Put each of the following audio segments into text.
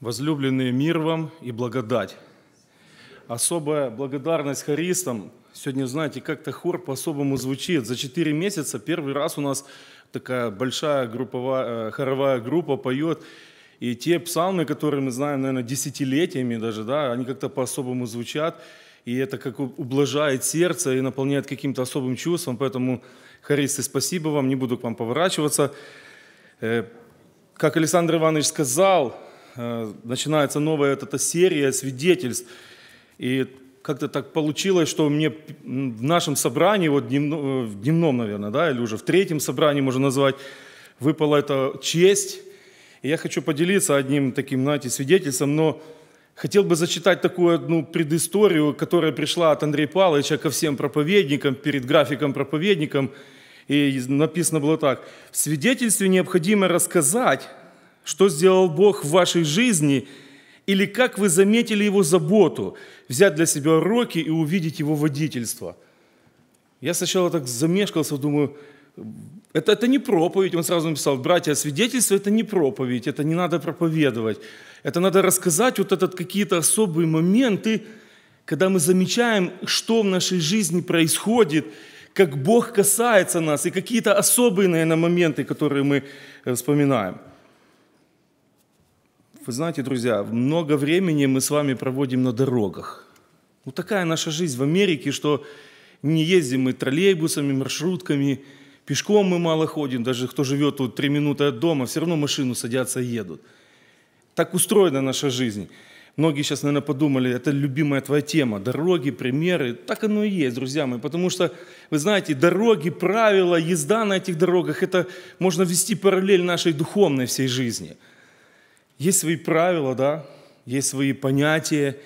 Возлюбленные, мир вам и благодать. Особая благодарность хористам. Сегодня, знаете, как-то хор по-особому звучит. За 4 месяца первый раз у нас такая большая групповая, э, хоровая группа поет. И те псалмы, которые мы знаем, наверное, десятилетиями даже, да, они как-то по-особому звучат. И это как ублажает сердце и наполняет каким-то особым чувством. Поэтому, хористы, спасибо вам, не буду к вам поворачиваться. Э, как Александр Иванович сказал, Э, начинается новая вот эта серия свидетельств. И как-то так получилось, что мне в нашем собрании, вот дневно, э, в дневном, наверное, да, или уже в третьем собрании, можно назвать, выпала эта честь. И я хочу поделиться одним таким, знаете, свидетельством, но хотел бы зачитать такую одну предысторию, которая пришла от Андрея Павловича ко всем проповедникам, перед графиком проповедникам. И написано было так. В свидетельстве необходимо рассказать что сделал Бог в вашей жизни, или как вы заметили Его заботу, взять для себя уроки и увидеть Его водительство. Я сначала так замешкался, думаю, это, это не проповедь. Он сразу написал, братья, свидетельство – это не проповедь, это не надо проповедовать. Это надо рассказать вот этот какие-то особые моменты, когда мы замечаем, что в нашей жизни происходит, как Бог касается нас, и какие-то особые, наверное, моменты, которые мы э, вспоминаем – вы знаете, друзья, много времени мы с вами проводим на дорогах. Ну, такая наша жизнь в Америке, что не ездим мы троллейбусами, маршрутками, пешком мы мало ходим, даже кто живет тут три минуты от дома, все равно машину садятся и едут. Так устроена наша жизнь. Многие сейчас, наверное, подумали, это любимая твоя тема, дороги, примеры. Так оно и есть, друзья мои, потому что, вы знаете, дороги, правила, езда на этих дорогах, это можно вести параллель нашей духовной всей жизни – есть свои правила, да, есть свои понятия,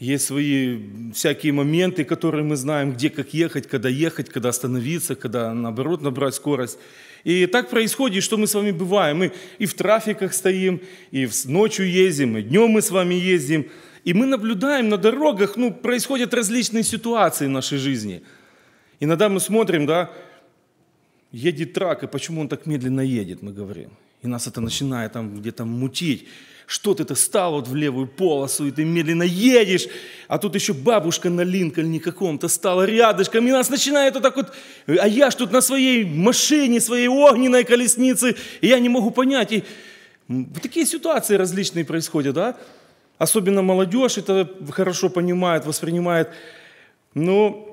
есть свои всякие моменты, которые мы знаем, где как ехать, когда ехать, когда остановиться, когда, наоборот, набрать скорость. И так происходит, что мы с вами бываем. Мы и в трафиках стоим, и ночью ездим, и днем мы с вами ездим. И мы наблюдаем на дорогах, ну, происходят различные ситуации в нашей жизни. Иногда мы смотрим, да, едет трак, и почему он так медленно едет, мы говорим. И нас это начинает там где-то мутить. Что-то ты стал вот в левую полосу, и ты медленно едешь, а тут еще бабушка на Линкольне каком-то стала рядышком, и нас начинает вот так вот, а я ж тут на своей машине, своей огненной колеснице, и я не могу понять. И такие ситуации различные происходят, да? Особенно молодежь это хорошо понимает, воспринимает. Но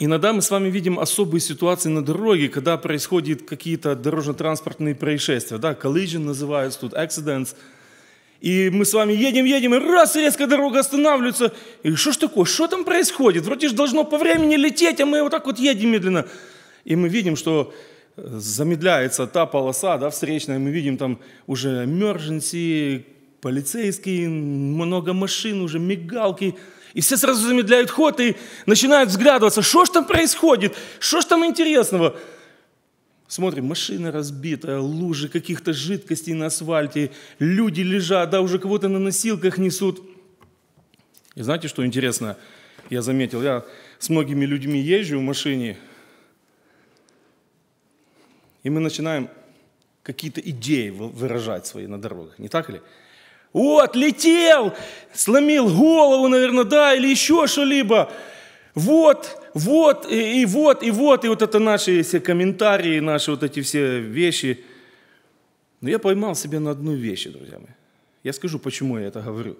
Иногда мы с вами видим особые ситуации на дороге, когда происходят какие-то дорожно-транспортные происшествия. Да, collision называются тут, accidents. И мы с вами едем, едем, и раз, резко дорога останавливается. И что ж такое? Что там происходит? Вроде же должно по времени лететь, а мы вот так вот едем медленно. И мы видим, что э, замедляется та полоса, да, встречная, мы видим там уже emergency, полицейские, много машин, уже мигалки – и все сразу замедляют ход и начинают взглядываться, что ж там происходит, что ж там интересного. Смотрим, машина разбита, лужи каких-то жидкостей на асфальте, люди лежат, да, уже кого-то на носилках несут. И знаете, что интересно? Я заметил, я с многими людьми езжу в машине, и мы начинаем какие-то идеи выражать свои на дорогах, не так ли? Вот, летел, сломил голову, наверное, да, или еще что-либо. Вот, вот, и, и вот, и вот, и вот это наши все комментарии, наши вот эти все вещи. Но ну, я поймал себя на одну вещь, друзья мои. Я скажу, почему я это говорю.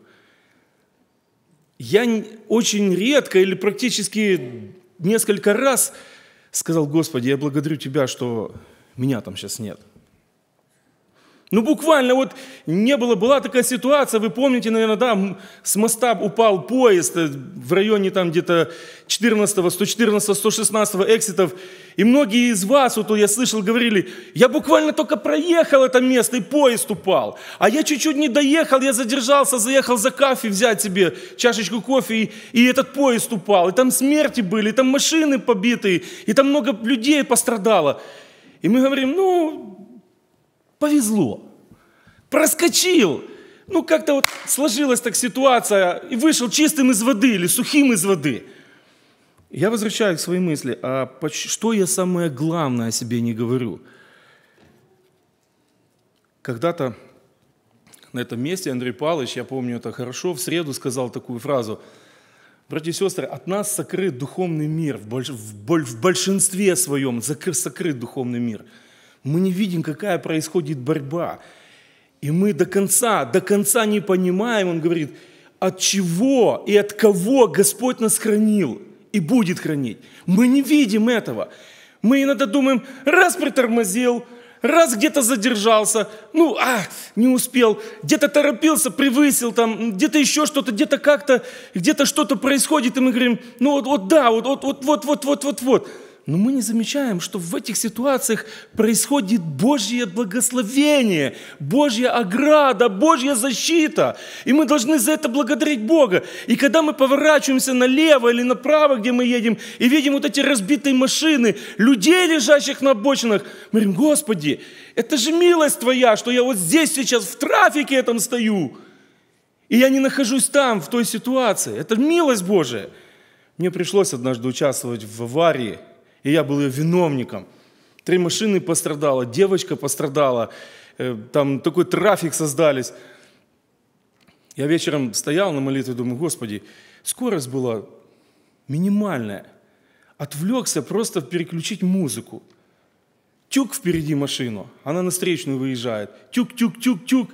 Я очень редко или практически несколько раз сказал, Господи, я благодарю Тебя, что меня там сейчас нет. Ну буквально вот не было, была такая ситуация, вы помните, наверное, да, с моста упал поезд э, в районе там где-то 14-го, 114 116 экситов, и многие из вас, вот я слышал, говорили, я буквально только проехал это место, и поезд упал, а я чуть-чуть не доехал, я задержался, заехал за кафе взять себе чашечку кофе, и, и этот поезд упал, и там смерти были, и там машины побитые, и там много людей пострадало. И мы говорим, ну, Повезло. Проскочил. Ну, как-то вот сложилась так ситуация, и вышел чистым из воды или сухим из воды. Я возвращаюсь к своей мысли, а что я самое главное о себе не говорю? Когда-то на этом месте Андрей Павлович, я помню это хорошо, в среду сказал такую фразу. Братья и сестры, от нас сокрыт духовный мир, в большинстве своем сокрыт духовный мир – мы не видим, какая происходит борьба. И мы до конца, до конца не понимаем, он говорит, от чего и от кого Господь нас хранил и будет хранить. Мы не видим этого. Мы иногда думаем, раз притормозил, раз где-то задержался, ну, а, не успел, где-то торопился, превысил, там, где-то еще что-то, где-то как-то, где-то что-то происходит, и мы говорим, ну, вот, вот да, вот, вот, вот, вот, вот, вот, вот, вот. Но мы не замечаем, что в этих ситуациях происходит Божье благословение, Божья ограда, Божья защита. И мы должны за это благодарить Бога. И когда мы поворачиваемся налево или направо, где мы едем, и видим вот эти разбитые машины, людей, лежащих на обочинах, мы говорим, Господи, это же милость Твоя, что я вот здесь сейчас в трафике этом стою. И я не нахожусь там, в той ситуации. Это милость Божия. Мне пришлось однажды участвовать в аварии – и я был ее виновником. Три машины пострадала, девочка пострадала, э, там такой трафик создались. Я вечером стоял на молитве, думаю, Господи, скорость была минимальная. Отвлекся просто переключить музыку. Тюк впереди машину, она на встречную выезжает. Тюк, тюк, тюк, тюк.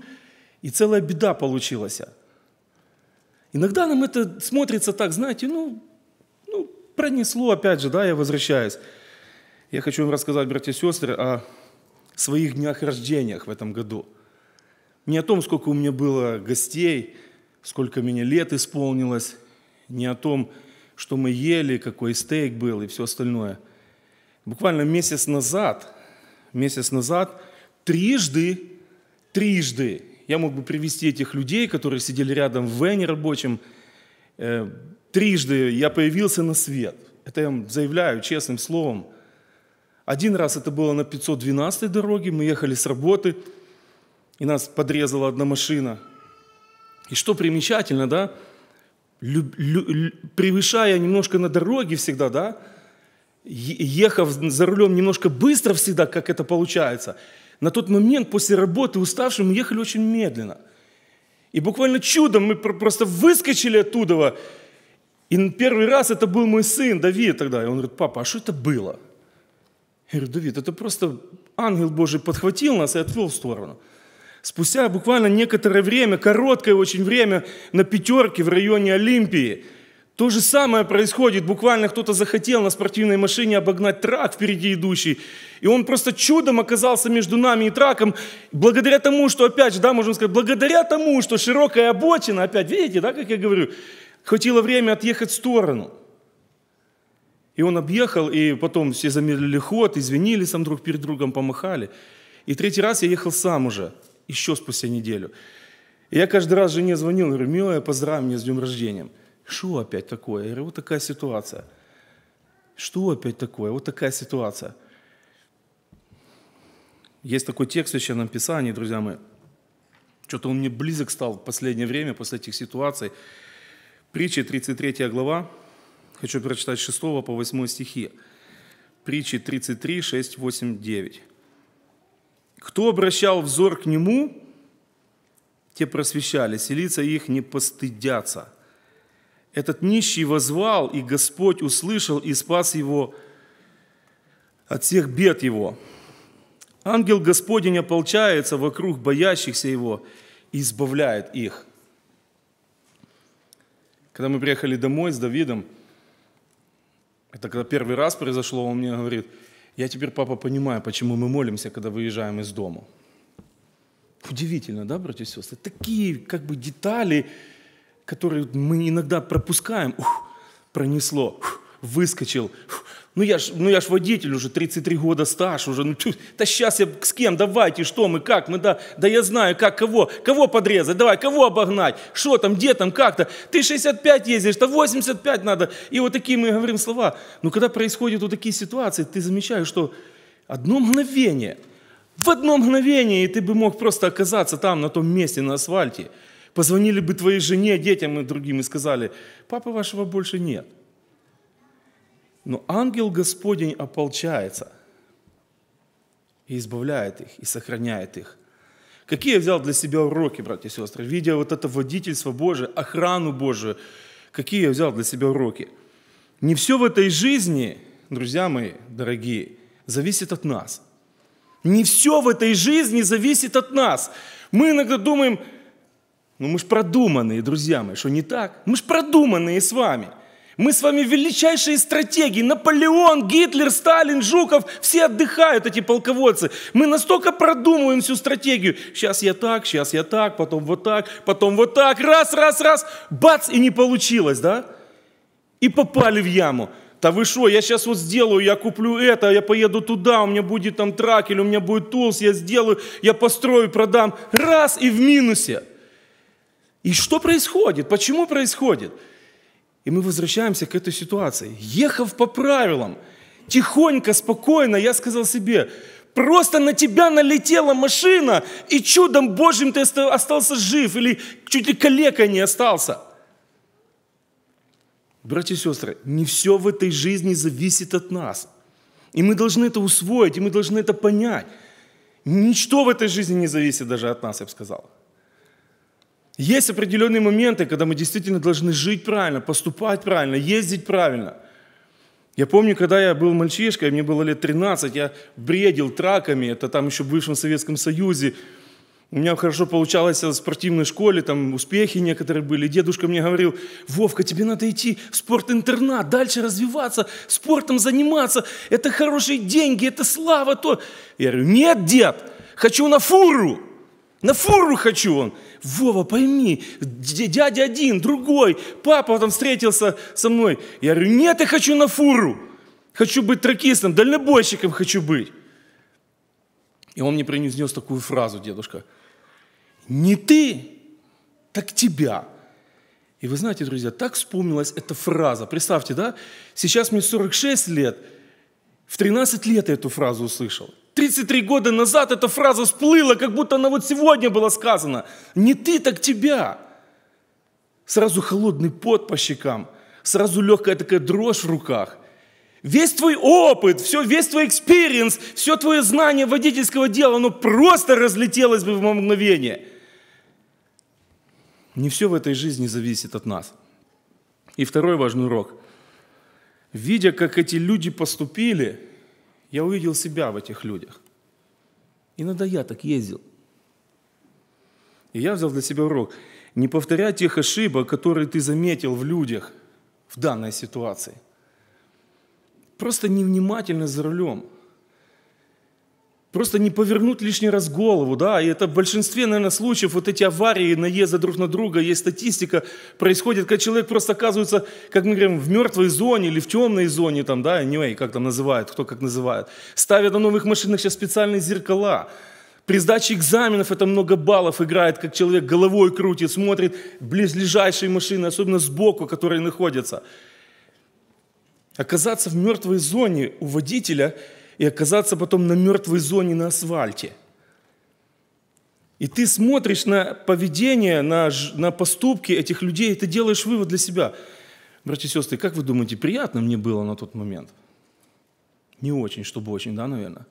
И целая беда получилась. Иногда нам это смотрится так, знаете, ну, пронесло, опять же, да, я возвращаюсь. Я хочу вам рассказать, братья и сестры, о своих днях рождениях в этом году. Не о том, сколько у меня было гостей, сколько мне лет исполнилось, не о том, что мы ели, какой стейк был и все остальное. Буквально месяц назад, месяц назад, трижды, трижды я мог бы привести этих людей, которые сидели рядом в Вене рабочем, э, Трижды я появился на свет. Это я заявляю честным словом. Один раз это было на 512 дороге, мы ехали с работы, и нас подрезала одна машина. И что примечательно, да, лю, лю, превышая немножко на дороге всегда, да, ехав за рулем немножко быстро всегда, как это получается, на тот момент после работы уставшим мы ехали очень медленно. И буквально чудом мы просто выскочили оттуда, и первый раз это был мой сын Давид тогда. И он говорит, папа, а что это было? Я говорю, Давид, это просто ангел Божий подхватил нас и отвел в сторону. Спустя буквально некоторое время, короткое очень время, на пятерке в районе Олимпии, то же самое происходит. Буквально кто-то захотел на спортивной машине обогнать трак впереди идущий. И он просто чудом оказался между нами и траком. Благодаря тому, что, опять же, да, можно сказать, благодаря тому, что широкая обочина, опять, видите, да, как я говорю, Хватило время отъехать в сторону. И он объехал, и потом все замедлили ход, извинились сам друг перед другом, помахали. И третий раз я ехал сам уже, еще спустя неделю. И я каждый раз жене звонил, говорю, милая, поздравь меня с днем рождения. Что опять такое? Я говорю, вот такая ситуация. Что опять такое? Вот такая ситуация. Есть такой текст в Священном Писании, друзья мои. Что-то он мне близок стал в последнее время после этих ситуаций. Притчи, 33 глава, хочу прочитать 6 по 8 стихи. Притчи 33, 6, 8, 9. «Кто обращал взор к нему, те просвещались, и лица их не постыдятся. Этот нищий возвал, и Господь услышал и спас его от всех бед его. Ангел Господень ополчается вокруг боящихся его и избавляет их». Когда мы приехали домой с Давидом, это когда первый раз произошло, он мне говорит, я теперь, папа, понимаю, почему мы молимся, когда выезжаем из дома. Удивительно, да, братья и сестры? Такие как бы детали, которые мы иногда пропускаем. Ух, пронесло, ух, выскочил, ух, ну я ж, ну я ж водитель уже, 33 года стаж уже. Ну, тю, да сейчас я с кем, давайте, что мы, как мы, да, да я знаю, как, кого, кого подрезать, давай, кого обогнать, что там, где там, как-то. Ты 65 ездишь, то 85 надо. И вот такие мы говорим слова. Но когда происходят вот такие ситуации, ты замечаешь, что одно мгновение, в одно мгновение, и ты бы мог просто оказаться там, на том месте, на асфальте. Позвонили бы твоей жене, детям и другим и сказали, папы вашего больше нет – но ангел Господень ополчается и избавляет их, и сохраняет их. Какие я взял для себя уроки, братья и сестры, видя вот это водительство Божие, охрану Божию, какие я взял для себя уроки? Не все в этой жизни, друзья мои, дорогие, зависит от нас. Не все в этой жизни зависит от нас. Мы иногда думаем, ну мы ж продуманные, друзья мои, что не так? Мы ж продуманные с вами – мы с вами величайшие стратегии. Наполеон, Гитлер, Сталин, Жуков, все отдыхают эти полководцы. Мы настолько продумываем всю стратегию. Сейчас я так, сейчас я так, потом вот так, потом вот так. Раз, раз, раз. Бац, и не получилось, да? И попали в яму. Да вы что, я сейчас вот сделаю, я куплю это, я поеду туда, у меня будет там тракель, у меня будет тулс, я сделаю, я построю, продам. Раз и в минусе. И что происходит? Почему происходит? И мы возвращаемся к этой ситуации. Ехав по правилам, тихонько, спокойно, я сказал себе, просто на тебя налетела машина, и чудом Божьим ты остался жив, или чуть ли калека не остался. Братья и сестры, не все в этой жизни зависит от нас. И мы должны это усвоить, и мы должны это понять. Ничто в этой жизни не зависит даже от нас, я бы сказал. Есть определенные моменты, когда мы действительно должны жить правильно, поступать правильно, ездить правильно. Я помню, когда я был мальчишкой, мне было лет 13, я бредил траками, это там еще в бывшем Советском Союзе. У меня хорошо получалось в спортивной школе, там успехи некоторые были. Дедушка мне говорил, Вовка, тебе надо идти в спортинтернат, дальше развиваться, спортом заниматься. Это хорошие деньги, это слава то. Я говорю, нет, дед, хочу на фуру на фуру хочу он. Вова, пойми, дядя один, другой, папа там встретился со мной. Я говорю, нет, я хочу на фуру. Хочу быть тракистом, дальнобойщиком хочу быть. И он мне принес такую фразу, дедушка. Не ты, так тебя. И вы знаете, друзья, так вспомнилась эта фраза. Представьте, да? Сейчас мне 46 лет. В 13 лет я эту фразу услышал. 33 года назад эта фраза всплыла, как будто она вот сегодня была сказана. Не ты, так тебя. Сразу холодный пот по щекам, сразу легкая такая дрожь в руках. Весь твой опыт, все, весь твой экспириенс, все твое знание водительского дела, оно просто разлетелось бы в мгновение. Не все в этой жизни зависит от нас. И второй важный урок. Видя, как эти люди поступили – я увидел себя в этих людях. Иногда я так ездил. И я взял для себя урок. Не повторяй тех ошибок, которые ты заметил в людях в данной ситуации. Просто невнимательно за рулем – просто не повернуть лишний раз голову, да, и это в большинстве, наверное, случаев вот эти аварии, наезды друг на друга, есть статистика, происходит, когда человек просто оказывается, как мы говорим, в мертвой зоне или в темной зоне, там, да, anyway, как там называют, кто как называет. Ставят на новых машинах сейчас специальные зеркала, при сдаче экзаменов это много баллов играет, как человек головой крутит, смотрит близлежащие машины, особенно сбоку, которые находятся. Оказаться в мертвой зоне у водителя – и оказаться потом на мертвой зоне на асфальте. И ты смотришь на поведение, на, на поступки этих людей, и ты делаешь вывод для себя. Братья и сестры, как вы думаете, приятно мне было на тот момент? Не очень, чтобы очень, да, наверное?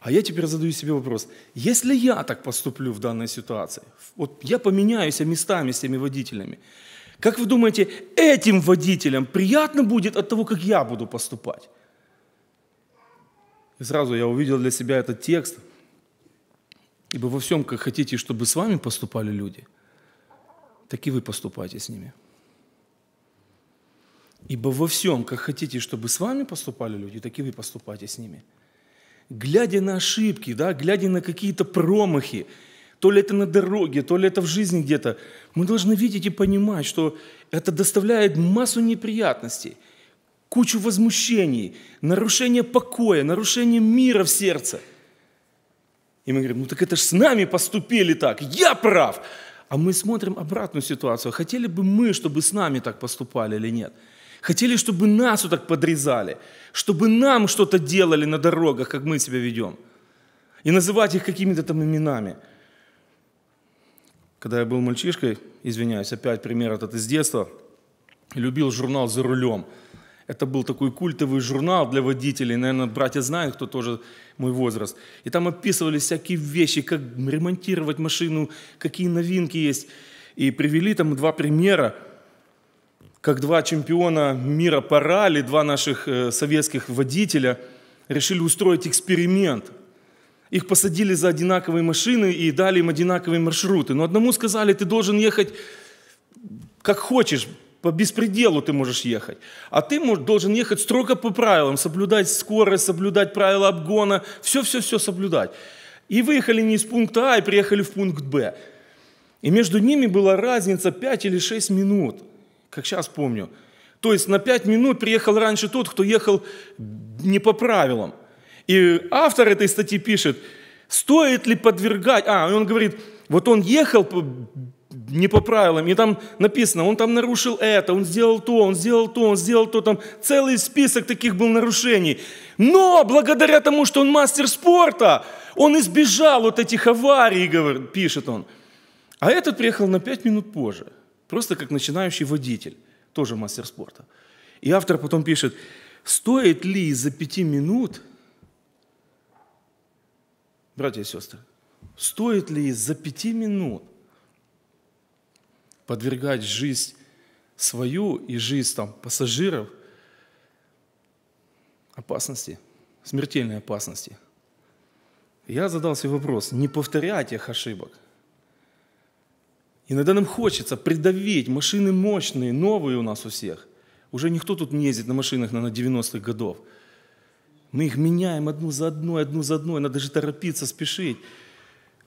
А я теперь задаю себе вопрос, если я так поступлю в данной ситуации, вот я поменяюсь местами с теми водителями, как вы думаете, этим водителям приятно будет от того, как я буду поступать? И сразу я увидел для себя этот текст. Ибо во всем, как хотите, чтобы с вами поступали люди, так и вы поступайте с ними. Ибо во всем, как хотите, чтобы с вами поступали люди, так и вы поступайте с ними. Глядя на ошибки, да, глядя на какие-то промахи, то ли это на дороге, то ли это в жизни где-то, мы должны видеть и понимать, что это доставляет массу неприятностей кучу возмущений, нарушение покоя, нарушение мира в сердце. И мы говорим, ну так это ж с нами поступили так, я прав. А мы смотрим обратную ситуацию. Хотели бы мы, чтобы с нами так поступали или нет? Хотели, чтобы нас вот так подрезали, чтобы нам что-то делали на дорогах, как мы себя ведем. И называть их какими-то там именами. Когда я был мальчишкой, извиняюсь, опять пример этот из детства, любил журнал «За рулем». Это был такой культовый журнал для водителей, наверное, братья знают, кто тоже мой возраст. И там описывались всякие вещи, как ремонтировать машину, какие новинки есть. И привели там два примера, как два чемпиона мира по ралли, два наших э, советских водителя решили устроить эксперимент – их посадили за одинаковые машины и дали им одинаковые маршруты. Но одному сказали, ты должен ехать как хочешь, по беспределу ты можешь ехать. А ты должен ехать строго по правилам, соблюдать скорость, соблюдать правила обгона, все-все-все соблюдать. И выехали не из пункта А, и приехали в пункт Б. И между ними была разница 5 или 6 минут, как сейчас помню. То есть на 5 минут приехал раньше тот, кто ехал не по правилам. И автор этой статьи пишет, стоит ли подвергать... А, он говорит, вот он ехал не по правилам. И там написано, он там нарушил это, он сделал то, он сделал то, он сделал то. Там целый список таких был нарушений. Но благодаря тому, что он мастер спорта, он избежал вот этих аварий, говорит, пишет он. А этот приехал на 5 минут позже, просто как начинающий водитель, тоже мастер спорта. И автор потом пишет, стоит ли за 5 минут, братья и сестры, стоит ли за 5 минут – подвергать жизнь свою и жизнь там, пассажиров опасности, смертельной опасности. Я задал себе вопрос, не повторять их ошибок. Иногда нам хочется придавить, машины мощные, новые у нас у всех. Уже никто тут не ездит на машинах, на 90-х годов. Мы их меняем одну за одной, одну за одной, надо же торопиться, спешить.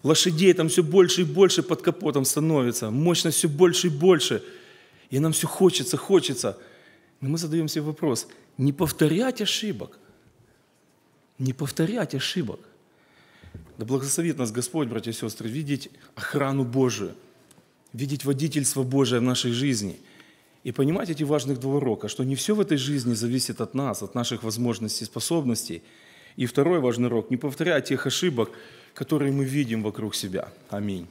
Лошадей там все больше и больше под капотом становится, мощность все больше и больше. И нам все хочется, хочется. Но мы задаем себе вопрос, не повторять ошибок. Не повторять ошибок. Да благословит нас Господь, братья и сестры, видеть охрану Божию, видеть водительство Божие в нашей жизни – и понимать эти важных два урока, что не все в этой жизни зависит от нас, от наших возможностей, способностей. И второй важный урок – не повторять тех ошибок, которые мы видим вокруг себя. Аминь.